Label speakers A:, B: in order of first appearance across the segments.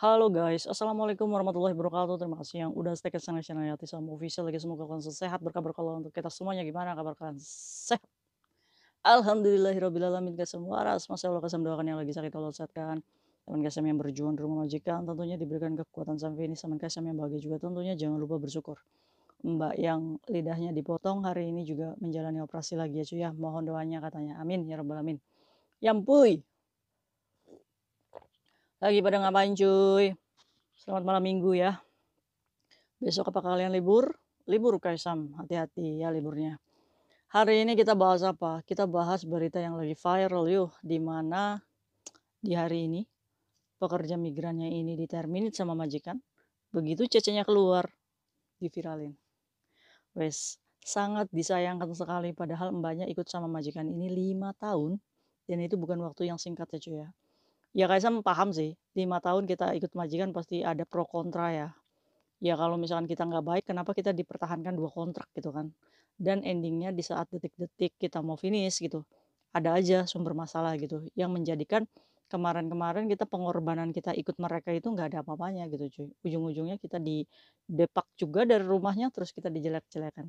A: Halo guys, Assalamualaikum warahmatullahi wabarakatuh Terima kasih yang udah stay ke channel channel Yati sama official lagi Semoga kalian sehat, berkabar-kabar untuk kita semuanya Gimana kabar kalian sehat? Alhamdulillahirrahmanirrahim semua ras masya Allah kasem doakan yang lagi sakit Allah sehatkan Teman kasem yang berjuang di rumah majikan Tentunya diberikan kekuatan sampai ini Teman kasem yang bahagia juga tentunya jangan lupa bersyukur Mbak yang lidahnya dipotong hari ini juga menjalani operasi lagi ya cuy ya Mohon doanya katanya, amin ya rabbal amin Yampuy lagi pada ngapain cuy selamat malam minggu ya besok apa kalian libur libur kaisam hati-hati ya liburnya hari ini kita bahas apa kita bahas berita yang lagi viral yuk di mana di hari ini pekerja migrannya ini diterminit sama majikan begitu cecenya keluar diviralin wes sangat disayangkan sekali padahal mbaknya ikut sama majikan ini lima tahun dan itu bukan waktu yang singkat ya cuy ya Ya Kaisang paham sih, Lima tahun kita ikut majikan pasti ada pro kontra ya. Ya kalau misalkan kita nggak baik, kenapa kita dipertahankan dua kontrak gitu kan. Dan endingnya di saat detik-detik kita mau finish gitu, ada aja sumber masalah gitu. Yang menjadikan kemarin-kemarin kita pengorbanan kita ikut mereka itu nggak ada apa-apanya gitu cuy. Ujung-ujungnya kita di depak juga dari rumahnya terus kita dijelek-jelekan.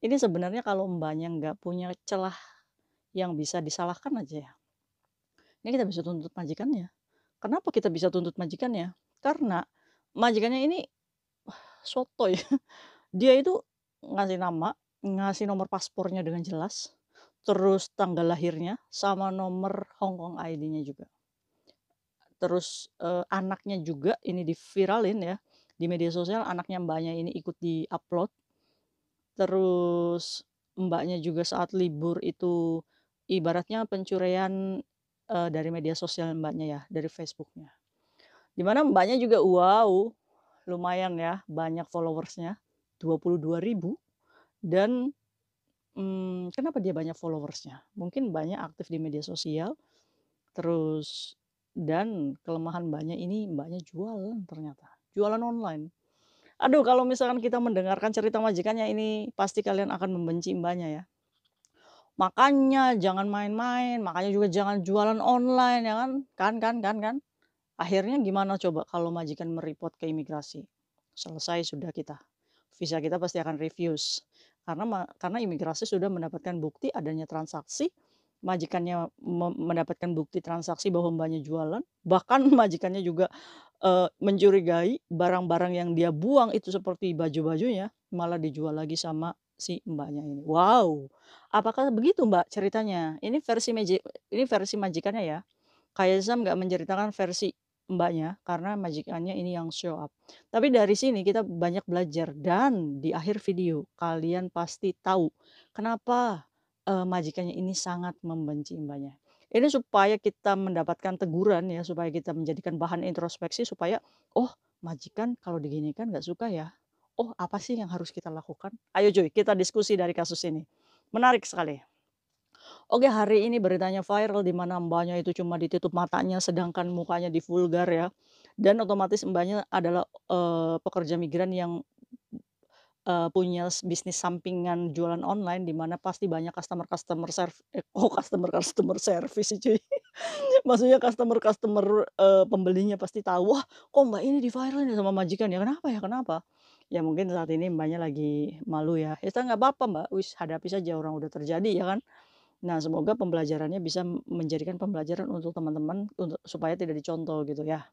A: Ini sebenarnya kalau mbaknya nggak punya celah yang bisa disalahkan aja ya ini kita bisa tuntut majikannya. Kenapa kita bisa tuntut majikannya? Karena majikannya ini sotoy. Dia itu ngasih nama, ngasih nomor paspornya dengan jelas, terus tanggal lahirnya sama nomor Hong Kong ID-nya juga. Terus eh, anaknya juga ini diviralin ya di media sosial anaknya mbaknya ini ikut di-upload. Terus mbaknya juga saat libur itu ibaratnya pencurian uh, dari media sosial mbaknya ya, dari Facebooknya. Dimana mbaknya juga wow, lumayan ya, banyak followersnya, 22 ribu. Dan hmm, kenapa dia banyak followersnya? Mungkin banyak aktif di media sosial, terus dan kelemahan mbaknya ini mbaknya jualan ternyata, jualan online. Aduh, kalau misalkan kita mendengarkan cerita majikannya ini, pasti kalian akan membenci mbaknya ya. Makanya jangan main-main, makanya juga jangan jualan online ya kan? Kan kan kan kan? Akhirnya gimana coba kalau majikan mereport ke imigrasi? Selesai sudah kita. Visa kita pasti akan refuse. Karena karena imigrasi sudah mendapatkan bukti adanya transaksi majikannya mendapatkan bukti transaksi bahwa mbaknya jualan, bahkan majikannya juga e, mencurigai barang-barang yang dia buang itu seperti baju-bajunya malah dijual lagi sama si mbaknya ini. Wow, apakah begitu mbak ceritanya? Ini versi majik, ini versi majikannya ya. kayak saya nggak menceritakan versi mbaknya karena majikannya ini yang show up. Tapi dari sini kita banyak belajar dan di akhir video kalian pasti tahu kenapa uh, majikannya ini sangat membenci mbaknya. Ini supaya kita mendapatkan teguran ya, supaya kita menjadikan bahan introspeksi supaya oh majikan kalau kan nggak suka ya. Oh apa sih yang harus kita lakukan? Ayo Joy kita diskusi dari kasus ini. Menarik sekali. Oke hari ini beritanya viral di mana mbaknya itu cuma ditutup matanya sedangkan mukanya di vulgar ya. Dan otomatis mbaknya adalah uh, pekerja migran yang uh, punya bisnis sampingan jualan online di mana pasti banyak customer-customer serv eh, oh customer-customer service sih, cuy? Maksudnya customer-customer, uh, pembelinya pasti tahu, "Wah, kok Mbak ini di viral ini sama majikan ya, kenapa ya kenapa?" Ya mungkin saat ini Mbaknya lagi malu ya, "Ya nggak apa-apa Mbak, wis hadapi saja orang udah terjadi," ya kan? Nah, semoga pembelajarannya bisa menjadikan pembelajaran untuk teman-teman untuk supaya tidak dicontoh gitu ya.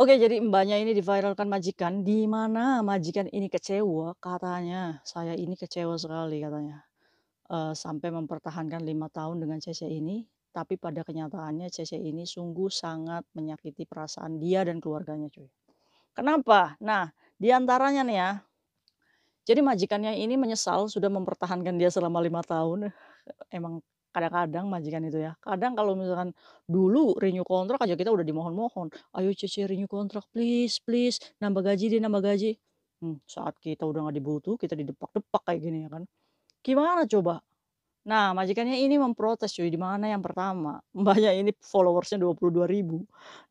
A: Oke, jadi mbaknya ini diviralkan majikan, di mana majikan ini kecewa, katanya, "Saya ini kecewa sekali," katanya, E, "sampai mempertahankan lima tahun dengan Cece ini, tapi pada kenyataannya Cece ini sungguh sangat menyakiti perasaan dia dan keluarganya," cuy. Kenapa? Nah, diantaranya nih ya, jadi majikannya ini menyesal sudah mempertahankan dia selama lima tahun. Emang Kadang-kadang majikan itu ya, kadang kalau misalkan dulu renew kontrak aja kita udah dimohon-mohon, "Ayo Cece renew kontrak please please, nambah gaji deh, nambah gaji." hmm, saat kita udah nggak dibutuh, kita didepak-depak kayak gini ya kan. Gimana coba? Nah majikannya ini memprotes cuy, di mana yang pertama, Mbaknya ini followersnya 22 ribu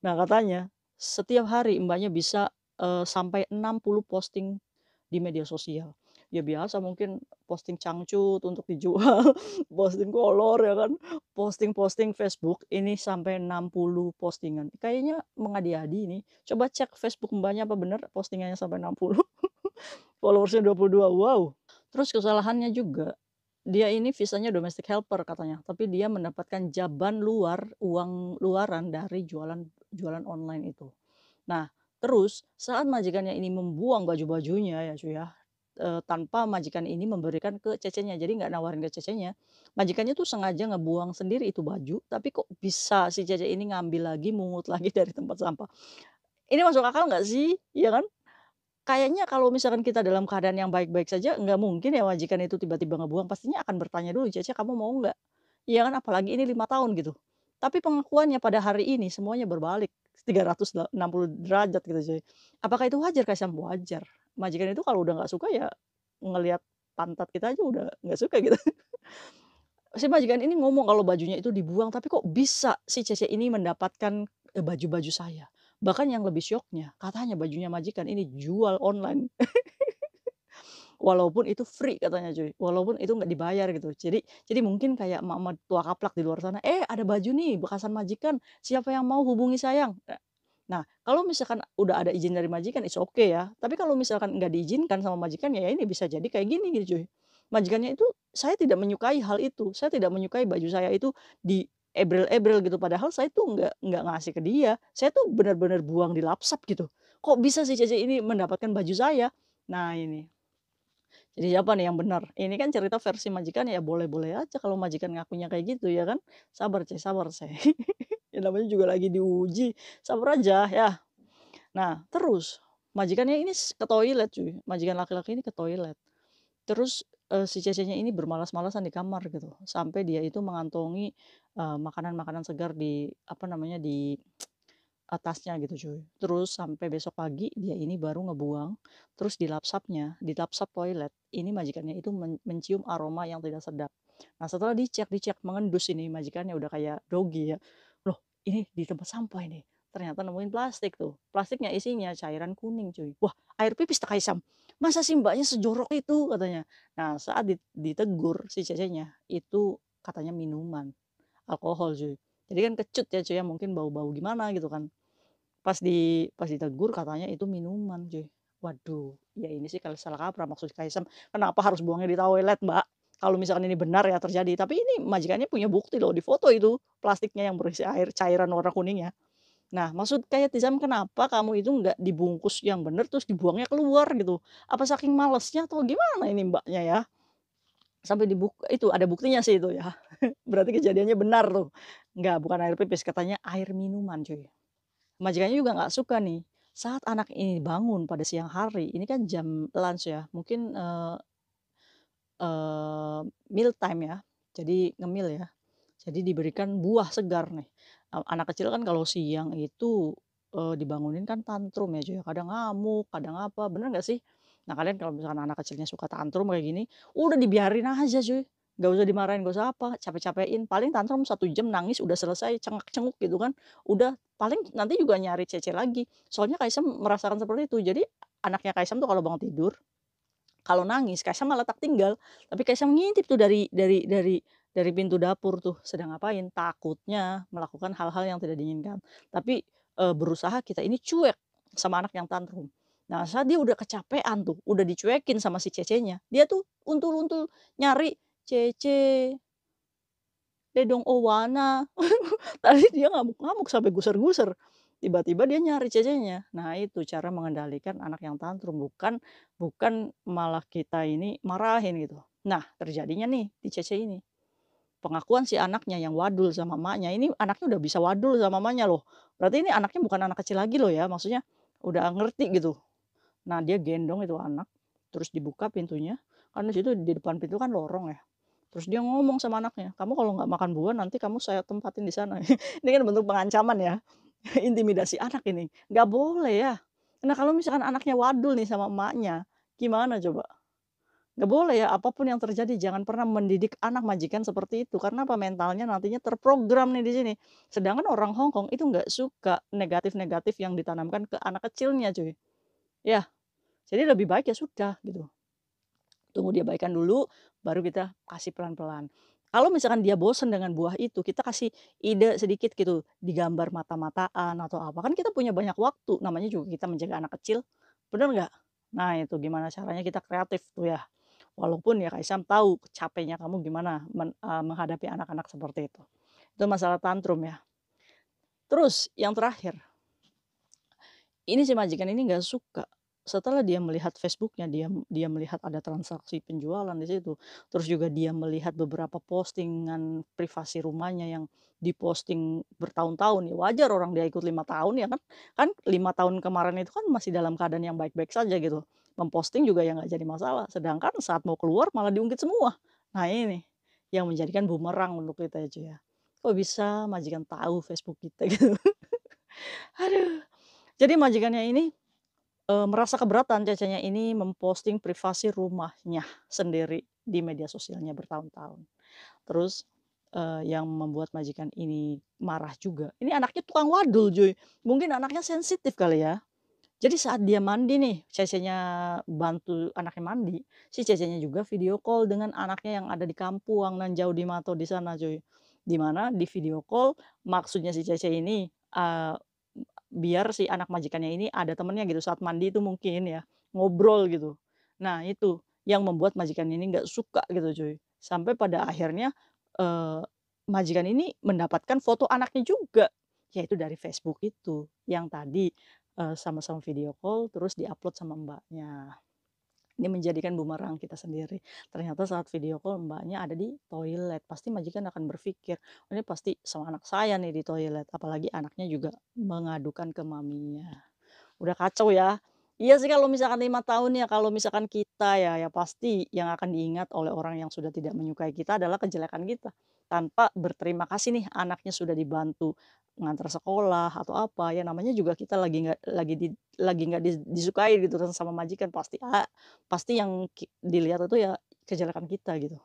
A: Nah katanya, setiap hari Mbaknya bisa, uh, sampai 60 posting di media sosial ya biasa mungkin posting cangcut untuk dijual, posting kolor ya kan, posting-posting Facebook ini sampai 60 postingan. Kayaknya mengadi-adi ini. Coba cek Facebook mbaknya apa bener postingannya sampai 60. Followersnya 22, wow. Terus kesalahannya juga, dia ini visanya domestic helper katanya, tapi dia mendapatkan jaban luar uang luaran dari jualan jualan online itu. Nah, terus saat majikannya ini membuang baju-bajunya ya cuy ya, e, tanpa majikan ini memberikan ke cecenya. Jadi nggak nawarin ke cecenya. Majikannya tuh sengaja ngebuang sendiri itu baju, tapi kok bisa si cece ini ngambil lagi, mungut lagi dari tempat sampah. Ini masuk akal nggak sih? Iya kan? Kayaknya kalau misalkan kita dalam keadaan yang baik-baik saja, nggak mungkin ya majikan itu tiba-tiba ngebuang. Pastinya akan bertanya dulu, cece kamu mau nggak? Iya kan? Apalagi ini lima tahun gitu. Tapi pengakuannya pada hari ini semuanya berbalik. 360 derajat gitu cuy. Apakah itu wajar? Kasih wajar majikan itu kalau udah nggak suka ya ngelihat pantat kita aja udah nggak suka gitu. si majikan ini ngomong kalau bajunya itu dibuang, tapi kok bisa si Cece ini mendapatkan eh, baju-baju saya? Bahkan yang lebih syoknya, katanya bajunya majikan ini jual online. Walaupun itu free katanya cuy, walaupun itu nggak dibayar gitu. Jadi jadi mungkin kayak mama tua kaplak di luar sana, eh ada baju nih bekasan majikan, siapa yang mau hubungi sayang. Nah, Nah, kalau misalkan udah ada izin dari majikan, it's okay ya. Tapi kalau misalkan nggak diizinkan sama majikan, ya ini bisa jadi kayak gini gitu cuy. Majikannya itu, saya tidak menyukai hal itu. Saya tidak menyukai baju saya itu di ebrel-ebrel gitu. Padahal saya tuh nggak nggak ngasih ke dia. Saya tuh benar-benar buang di lapsap gitu. Kok bisa sih Cece ini mendapatkan baju saya? Nah ini. Jadi siapa nih yang benar? Ini kan cerita versi majikan ya boleh-boleh aja kalau majikan ngakunya kayak gitu ya kan. Sabar Cece, sabar saya. ya namanya juga lagi diuji sabar aja ya nah terus majikannya ini ke toilet cuy majikan laki-laki ini ke toilet terus uh, si cecenya ini bermalas-malasan di kamar gitu sampai dia itu mengantongi eh, makanan-makanan uh, segar di apa namanya di atasnya gitu cuy terus sampai besok pagi dia ini baru ngebuang terus di lapsapnya di lapsap toilet ini majikannya itu men mencium aroma yang tidak sedap nah setelah dicek dicek mengendus ini majikannya udah kayak dogi ya ini di tempat sampah ini ternyata nemuin plastik tuh plastiknya isinya cairan kuning cuy wah air pipis tak kaisam masa sih mbaknya sejorok itu katanya nah saat ditegur si cecenya itu katanya minuman alkohol cuy jadi kan kecut ya cuy ya, mungkin bau-bau gimana gitu kan pas di pas ditegur katanya itu minuman cuy waduh ya ini sih kalau salah kaprah maksud kaisam kenapa harus buangnya di toilet mbak kalau misalkan ini benar ya terjadi. Tapi ini majikannya punya bukti loh di foto itu plastiknya yang berisi air cairan warna kuningnya. Nah, maksud kayak Tizam kenapa kamu itu nggak dibungkus yang benar terus dibuangnya keluar gitu? Apa saking malesnya atau gimana ini mbaknya ya? Sampai dibuka itu ada buktinya sih itu ya. Berarti kejadiannya benar tuh. Nggak, bukan air pipis, katanya air minuman cuy. Majikannya juga nggak suka nih. Saat anak ini bangun pada siang hari, ini kan jam lunch ya, mungkin eh, meal time ya, jadi ngemil ya. Jadi diberikan buah segar nih. anak kecil kan kalau siang itu, uh, dibangunin kan tantrum ya, Jo, kadang ngamuk, kadang apa, bener nggak sih? Nah, kalian kalau misalkan anak kecilnya suka tantrum kayak gini, udah dibiarin aja cuy, Gak usah dimarahin, gak usah apa, capek-capekin. Paling tantrum satu jam nangis udah selesai, cengak cenguk gitu kan, udah paling nanti juga nyari cece lagi. Soalnya Kaisem merasakan seperti itu, jadi anaknya Kaisem tuh kalau bangun tidur kalau nangis Kaisa malah tak tinggal tapi Kaisa mengintip tuh dari dari dari dari pintu dapur tuh sedang ngapain takutnya melakukan hal-hal yang tidak diinginkan tapi e, berusaha kita ini cuek sama anak yang tantrum nah saat dia udah kecapean tuh udah dicuekin sama si cecenya dia tuh untul-untul nyari cece dedong owana tadi dia ngamuk-ngamuk sampai guser-guser tiba-tiba dia nyari cecenya. Nah, itu cara mengendalikan anak yang tantrum bukan bukan malah kita ini marahin gitu. Nah, terjadinya nih di cece ini. Pengakuan si anaknya yang wadul sama mamanya. Ini anaknya udah bisa wadul sama mamanya loh. Berarti ini anaknya bukan anak kecil lagi loh ya. Maksudnya udah ngerti gitu. Nah, dia gendong itu anak terus dibuka pintunya. Karena situ di depan pintu kan lorong ya. Terus dia ngomong sama anaknya, kamu kalau nggak makan buah nanti kamu saya tempatin di sana. ini kan bentuk pengancaman ya. intimidasi anak ini. Nggak boleh ya. karena kalau misalkan anaknya wadul nih sama emaknya, gimana coba? Nggak boleh ya, apapun yang terjadi jangan pernah mendidik anak majikan seperti itu. Karena apa mentalnya nantinya terprogram nih di sini. Sedangkan orang Hongkong itu nggak suka negatif-negatif yang ditanamkan ke anak kecilnya cuy. Ya, jadi lebih baik ya sudah gitu. Tunggu dia baikan dulu, baru kita kasih pelan-pelan. Kalau misalkan dia bosen dengan buah itu, kita kasih ide sedikit gitu, digambar mata-mataan atau apa. Kan kita punya banyak waktu, namanya juga kita menjaga anak kecil. Bener nggak? Nah itu gimana caranya kita kreatif tuh ya. Walaupun ya Kaisam tahu capeknya kamu gimana men, menghadapi anak-anak seperti itu. Itu masalah tantrum ya. Terus yang terakhir, ini si majikan ini nggak suka setelah dia melihat Facebooknya, dia dia melihat ada transaksi penjualan di situ, terus juga dia melihat beberapa postingan privasi rumahnya yang diposting bertahun-tahun ya wajar orang dia ikut lima tahun ya kan kan lima tahun kemarin itu kan masih dalam keadaan yang baik-baik saja gitu memposting juga yang nggak jadi masalah sedangkan saat mau keluar malah diungkit semua nah ini yang menjadikan bumerang untuk kita ya cuy ya. kok bisa majikan tahu Facebook kita gitu aduh jadi majikannya ini eee, merasa keberatan cacanya ini memposting privasi rumahnya sendiri di media sosialnya bertahun-tahun. Terus, eee, yang membuat majikan ini marah juga, ini anaknya tukang wadul joy. mungkin anaknya sensitif kali ya. Jadi saat dia mandi nih, cecehnya bantu anaknya mandi, si cecehnya juga video call dengan anaknya yang ada di kampung dan jauh di Mato di sana cuy. Di mana di video call maksudnya si ceceh ini, eee biar si anak majikannya ini ada temennya gitu saat mandi itu mungkin ya ngobrol gitu. Nah itu yang membuat majikan ini nggak suka gitu cuy. Sampai pada akhirnya eh, majikan ini mendapatkan foto anaknya juga yaitu dari Facebook itu yang tadi eh, sama-sama video call terus diupload sama mbaknya ini menjadikan bumerang kita sendiri. Ternyata saat video call mbaknya ada di toilet, pasti majikan akan berpikir, oh, ini pasti sama anak saya nih di toilet, apalagi anaknya juga mengadukan ke maminya. Udah kacau ya. Iya sih kalau misalkan lima tahun ya, kalau misalkan kita ya, ya pasti yang akan diingat oleh orang yang sudah tidak menyukai kita adalah kejelekan kita tanpa berterima kasih nih anaknya sudah dibantu ngantar sekolah atau apa ya namanya juga kita lagi nggak lagi di, lagi nggak disukai gitu kan sama majikan pasti ah, pasti yang dilihat itu ya kejelekan kita gitu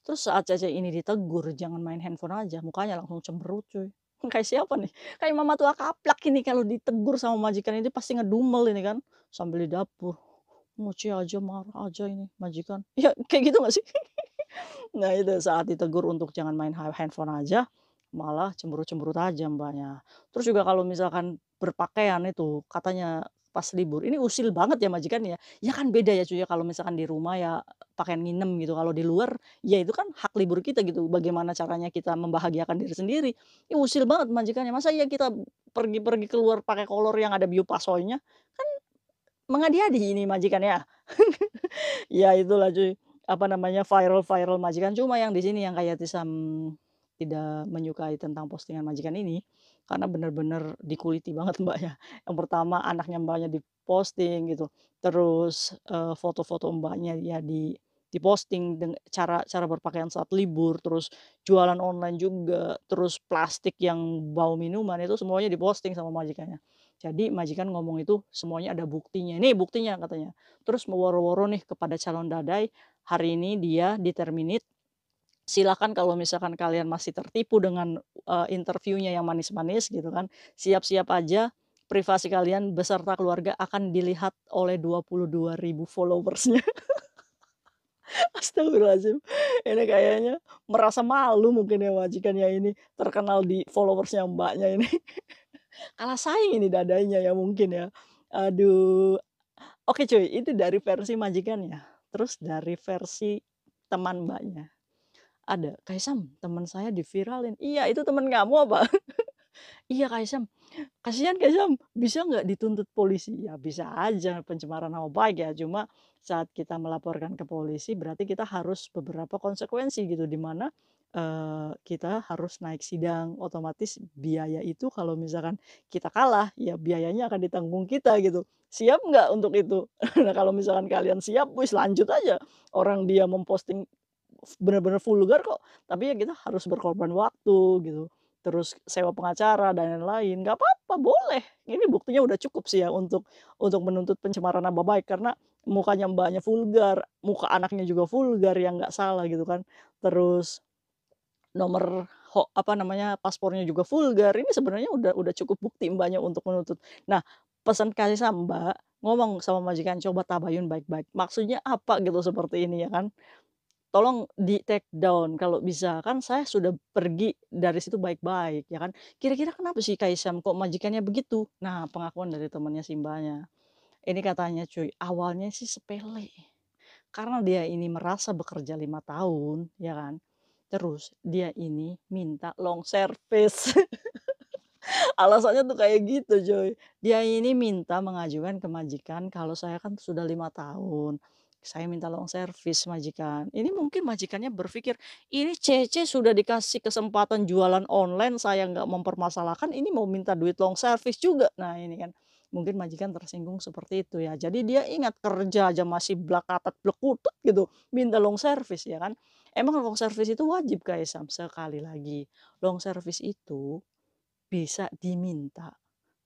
A: terus saat caca ini ditegur jangan main handphone aja mukanya langsung cemberut cuy kayak siapa nih kayak mama tua kaplak ini kalau ditegur sama majikan ini pasti ngedumel ini kan sambil di dapur Ngoceh aja marah aja ini majikan ya kayak gitu gak sih nah itu saat ditegur untuk jangan main handphone aja malah cemburu-cemburu tajam banyak ya. terus juga kalau misalkan berpakaian itu katanya pas libur. Ini usil banget ya majikan ya. Ya kan beda ya cuy ya kalau misalkan di rumah ya pakaian nginem gitu. Kalau di luar ya itu kan hak libur kita gitu. Bagaimana caranya kita membahagiakan diri sendiri. Ini usil banget majikannya. Masa ya kita pergi-pergi keluar pakai kolor yang ada biopasoynya? Kan mengadi-adi ini majikan ya. ya itulah cuy apa namanya viral-viral majikan cuma yang di sini yang kayak Tisam tidak menyukai tentang postingan majikan ini karena benar-benar dikuliti banget mbak ya yang pertama anaknya mbaknya diposting gitu terus eh, foto-foto mbaknya ya di diposting dengan cara cara berpakaian saat libur terus jualan online juga terus plastik yang bau minuman itu semuanya diposting sama majikannya jadi majikan ngomong itu semuanya ada buktinya. Ini buktinya katanya. Terus meworo-woro nih kepada calon dadai hari ini dia terminate. silakan kalau misalkan kalian masih tertipu dengan uh, interviewnya yang manis-manis gitu kan siap-siap aja privasi kalian beserta keluarga akan dilihat oleh 22 ribu followersnya Astagfirullahaladzim ini kayaknya merasa malu mungkin ya majikannya ini terkenal di followersnya mbaknya ini kalah saing ini dadanya ya mungkin ya aduh oke cuy itu dari versi majikannya terus dari versi teman mbaknya. Ada, Kaisam, teman saya diviralin. Iya, itu teman kamu apa? iya, Kaisam. Kasihan Kaisam, bisa nggak dituntut polisi? Ya, bisa aja pencemaran nama baik ya. Cuma saat kita melaporkan ke polisi berarti kita harus beberapa konsekuensi gitu. Dimana Eh, kita harus naik sidang, otomatis biaya itu kalau misalkan kita kalah, ya biayanya akan ditanggung kita gitu. Siap nggak untuk itu? Nah, kalau misalkan kalian siap, wis lanjut aja. Orang dia memposting benar-benar vulgar kok, tapi ya kita harus berkorban waktu gitu, terus sewa pengacara dan lain-lain, nggak apa-apa, boleh. Ini buktinya udah cukup sih ya untuk untuk menuntut pencemaran nama baik, karena mukanya Mbaknya vulgar, muka anaknya juga vulgar, yang nggak salah gitu kan. Terus nomor ho, apa namanya paspornya juga vulgar ini sebenarnya udah udah cukup bukti mbaknya untuk menuntut nah pesan kasih sama mbak ngomong sama majikan coba tabayun baik-baik maksudnya apa gitu seperti ini ya kan tolong di take down kalau bisa kan saya sudah pergi dari situ baik-baik ya kan kira-kira kenapa sih Kaisam kok majikannya begitu nah pengakuan dari temannya Simbanya ini katanya cuy awalnya sih sepele karena dia ini merasa bekerja lima tahun ya kan Terus dia ini minta long service. Alasannya tuh kayak gitu Joy. Dia ini minta mengajukan ke majikan kalau saya kan sudah lima tahun. Saya minta long service majikan. Ini mungkin majikannya berpikir, ini CC sudah dikasih kesempatan jualan online, saya nggak mempermasalahkan, ini mau minta duit long service juga. Nah ini kan mungkin majikan tersinggung seperti itu ya. Jadi dia ingat kerja aja masih belakatat blekutut gitu, minta long service ya kan. Emang long service itu wajib Kak Sekali lagi, long service itu bisa diminta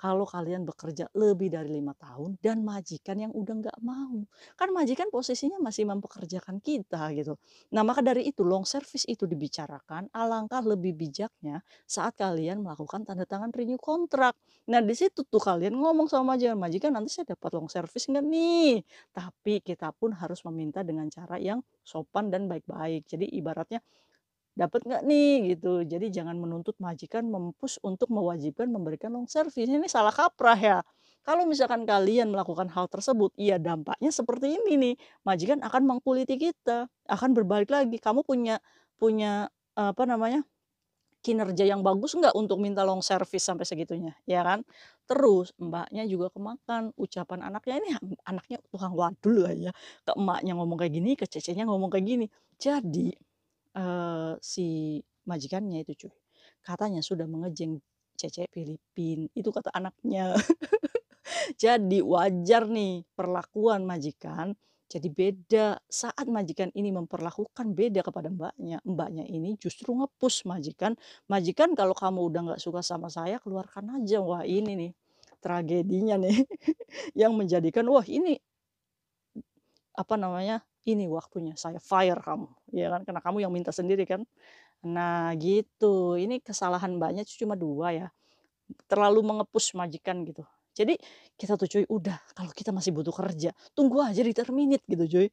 A: kalau kalian bekerja lebih dari lima tahun dan majikan yang udah nggak mau. Kan majikan posisinya masih mempekerjakan kita gitu. Nah maka dari itu long service itu dibicarakan alangkah lebih bijaknya saat kalian melakukan tanda tangan renew kontrak. Nah di situ tuh kalian ngomong sama majikan, majikan nanti saya dapat long service nggak nih? Tapi kita pun harus meminta dengan cara yang sopan dan baik-baik. Jadi ibaratnya dapat nggak nih gitu. Jadi jangan menuntut majikan mempus untuk mewajibkan memberikan long service. Ini salah kaprah ya. Kalau misalkan kalian melakukan hal tersebut, iya dampaknya seperti ini nih. Majikan akan mengkuliti kita, akan berbalik lagi. Kamu punya punya apa namanya? kinerja yang bagus nggak untuk minta long service sampai segitunya, ya kan? Terus mbaknya juga kemakan ucapan anaknya ini anaknya tukang wadul lah ya. Ke emaknya ngomong kayak gini, ke cecenya ngomong kayak gini. Jadi Eh, si majikannya itu cuy, katanya sudah mengejeng cecek Filipin itu kata anaknya. Jadi wajar nih perlakuan majikan jadi beda saat majikan ini memperlakukan beda kepada Mbaknya. Mbaknya ini justru ngepus majikan, "Majikan kalau kamu udah nggak suka sama saya keluarkan aja." Wah ini nih tragedinya nih yang menjadikan wah ini apa namanya, ini waktunya saya fire kamu, ya kan? Karena kamu yang minta sendiri kan. Nah gitu, ini kesalahan banyak cuma dua ya. Terlalu mengepus majikan gitu. Jadi kita tuh cuy udah kalau kita masih butuh kerja tunggu aja di terminit gitu cuy.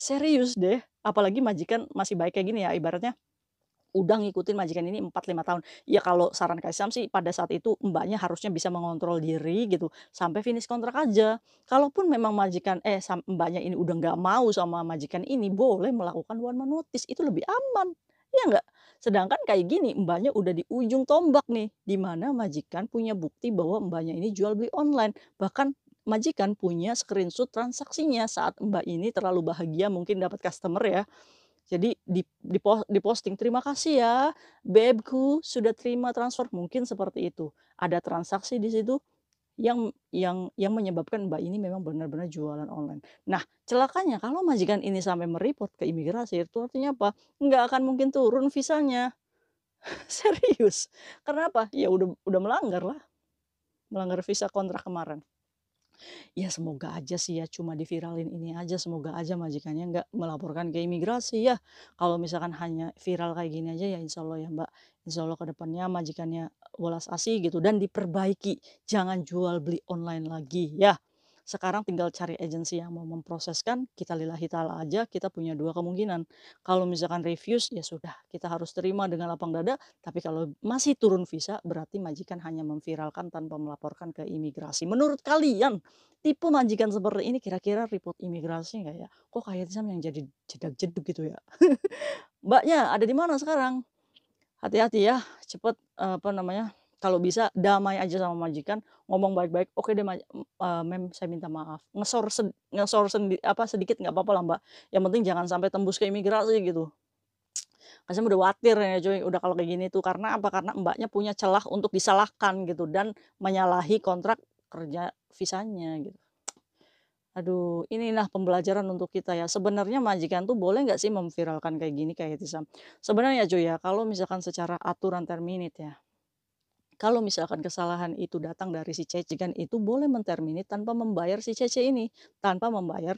A: Serius deh, apalagi majikan masih baik kayak gini ya ibaratnya udah ngikutin majikan ini 4-5 tahun. Ya kalau saran Kaisam sih pada saat itu mbaknya harusnya bisa mengontrol diri gitu sampai finish kontrak aja. Kalaupun memang majikan eh mbaknya ini udah nggak mau sama majikan ini boleh melakukan one man notice itu lebih aman. Ya enggak? Sedangkan kayak gini mbaknya udah di ujung tombak nih di mana majikan punya bukti bahwa mbaknya ini jual beli online bahkan majikan punya screenshot transaksinya saat mbak ini terlalu bahagia mungkin dapat customer ya jadi di, di, di posting terima kasih ya, bebku sudah terima transfer mungkin seperti itu. Ada transaksi di situ yang yang yang menyebabkan mbak ini memang benar-benar jualan online. Nah celakanya kalau majikan ini sampai mereport ke imigrasi itu artinya apa? Enggak akan mungkin turun visanya. Serius. Kenapa? Ya udah udah melanggar lah. Melanggar visa kontrak kemarin. Ya semoga aja sih ya cuma diviralin ini aja semoga aja majikannya nggak melaporkan ke imigrasi ya. Kalau misalkan hanya viral kayak gini aja ya insya Allah ya Mbak. Insya Allah kedepannya majikannya welas asih gitu dan diperbaiki. Jangan jual beli online lagi ya. Sekarang tinggal cari agensi yang mau memproseskan, kita lillahi ta'ala aja, kita punya dua kemungkinan. Kalau misalkan refuse, ya sudah, kita harus terima dengan lapang dada, tapi kalau masih turun visa, berarti majikan hanya memviralkan tanpa melaporkan ke imigrasi. Menurut kalian, tipe majikan seperti ini kira-kira report imigrasi nggak ya? Kok kayaknya yang jadi jedak-jeduk gitu ya? Mbaknya ada di mana sekarang? Hati-hati ya, cepet apa namanya kalau bisa damai aja sama majikan ngomong baik-baik oke okay deh uh, mem saya minta maaf ngesor sed ngesor sendi apa sedikit nggak apa-apa lah mbak yang penting jangan sampai tembus ke imigrasi gitu Kasem udah khawatir ya cuy, udah kalau kayak gini tuh karena apa? Karena mbaknya punya celah untuk disalahkan gitu dan menyalahi kontrak kerja visanya gitu. Aduh, inilah pembelajaran untuk kita ya. Sebenarnya majikan tuh boleh nggak sih memviralkan kayak gini kayak sam. Sebenarnya cuy ya, kalau misalkan secara aturan terminit ya, kalau misalkan kesalahan itu datang dari si CC kan itu boleh menterminate tanpa membayar si cece ini, tanpa membayar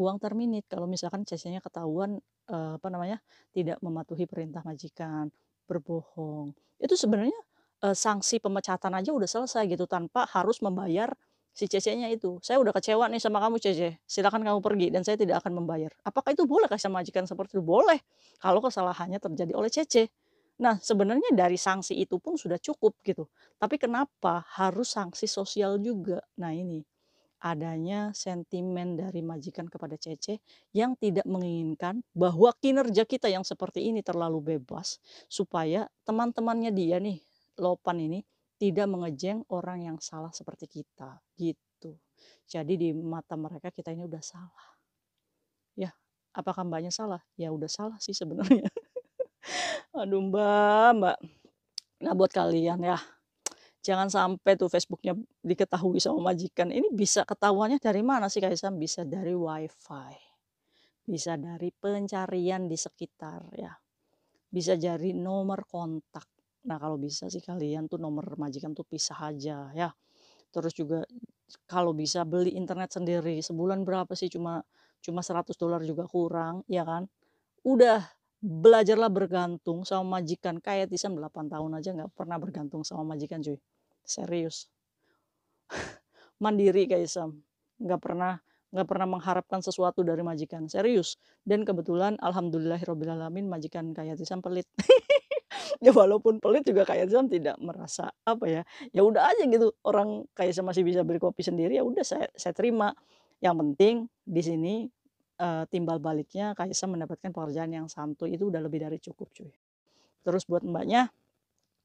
A: uang terminit kalau misalkan CC-nya ketahuan eh, apa namanya tidak mematuhi perintah majikan, berbohong. Itu sebenarnya eh, sanksi pemecatan aja udah selesai gitu tanpa harus membayar si CC-nya itu. Saya udah kecewa nih sama kamu cece. silakan kamu pergi dan saya tidak akan membayar. Apakah itu boleh kasih majikan seperti itu? Boleh. Kalau kesalahannya terjadi oleh cece. Nah, sebenarnya dari sanksi itu pun sudah cukup gitu. Tapi kenapa harus sanksi sosial juga? Nah, ini adanya sentimen dari majikan kepada Cece yang tidak menginginkan bahwa kinerja kita yang seperti ini terlalu bebas supaya teman-temannya dia nih Lopan ini tidak mengejeng orang yang salah seperti kita gitu. Jadi di mata mereka kita ini udah salah. Ya, apakah mbaknya salah? Ya udah salah sih sebenarnya. Aduh mbak, mbak. Nah buat kalian ya, jangan sampai tuh Facebooknya diketahui sama majikan. Ini bisa ketahuannya dari mana sih Kaisan? Bisa dari wifi, bisa dari pencarian di sekitar ya, bisa dari nomor kontak. Nah kalau bisa sih kalian tuh nomor majikan tuh pisah aja ya. Terus juga kalau bisa beli internet sendiri sebulan berapa sih cuma cuma 100 dolar juga kurang ya kan udah belajarlah bergantung sama majikan. Kayak Tisan 8 tahun aja nggak pernah bergantung sama majikan cuy. Serius. Mandiri kayak Isam. Nggak pernah nggak pernah mengharapkan sesuatu dari majikan serius dan kebetulan alhamdulillahirobbilalamin majikan kayak Tisam pelit ya walaupun pelit juga kayak Tisan tidak merasa apa ya ya udah aja gitu orang kayak masih bisa beli kopi sendiri ya udah saya saya terima yang penting di sini uh, timbal baliknya Kaisang mendapatkan pekerjaan yang santuy itu udah lebih dari cukup cuy. Terus buat Mbaknya,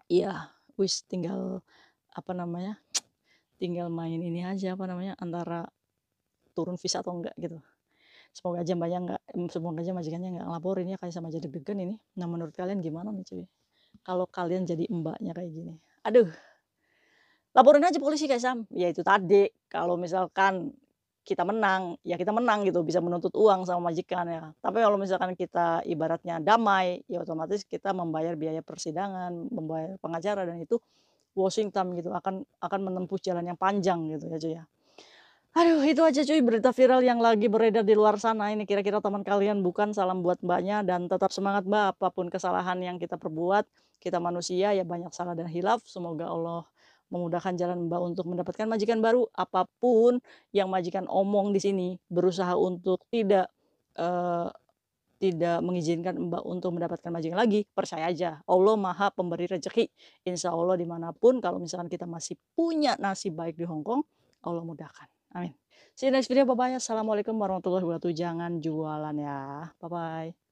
A: iya wis tinggal apa namanya, tinggal main ini aja apa namanya, antara turun visa atau enggak gitu. Semoga aja Mbaknya enggak mm, semoga aja majikannya enggak ngelaporin ya Kaisang aja deg-degan ini. Nah menurut kalian gimana nih cuy? Kalau kalian jadi Mbaknya kayak gini, aduh laporin aja polisi sam. Ya itu tadi, kalau misalkan kita menang, ya kita menang gitu, bisa menuntut uang sama majikan ya. Tapi kalau misalkan kita ibaratnya damai, ya otomatis kita membayar biaya persidangan, membayar pengacara dan itu washing time gitu akan akan menempuh jalan yang panjang gitu ya cuy ya. Aduh itu aja cuy berita viral yang lagi beredar di luar sana ini kira-kira teman kalian bukan salam buat mbaknya dan tetap semangat mbak apapun kesalahan yang kita perbuat kita manusia ya banyak salah dan hilaf semoga Allah memudahkan jalan Mbak untuk mendapatkan majikan baru. Apapun yang majikan omong di sini, berusaha untuk tidak uh, tidak mengizinkan Mbak untuk mendapatkan majikan lagi. Percaya aja, Allah Maha Pemberi Rezeki. Insya Allah dimanapun, kalau misalkan kita masih punya nasi baik di Hong Kong, Allah mudahkan. Amin. See you next video. Bye bye. Assalamualaikum warahmatullahi wabarakatuh. Jangan jualan ya. Bye bye.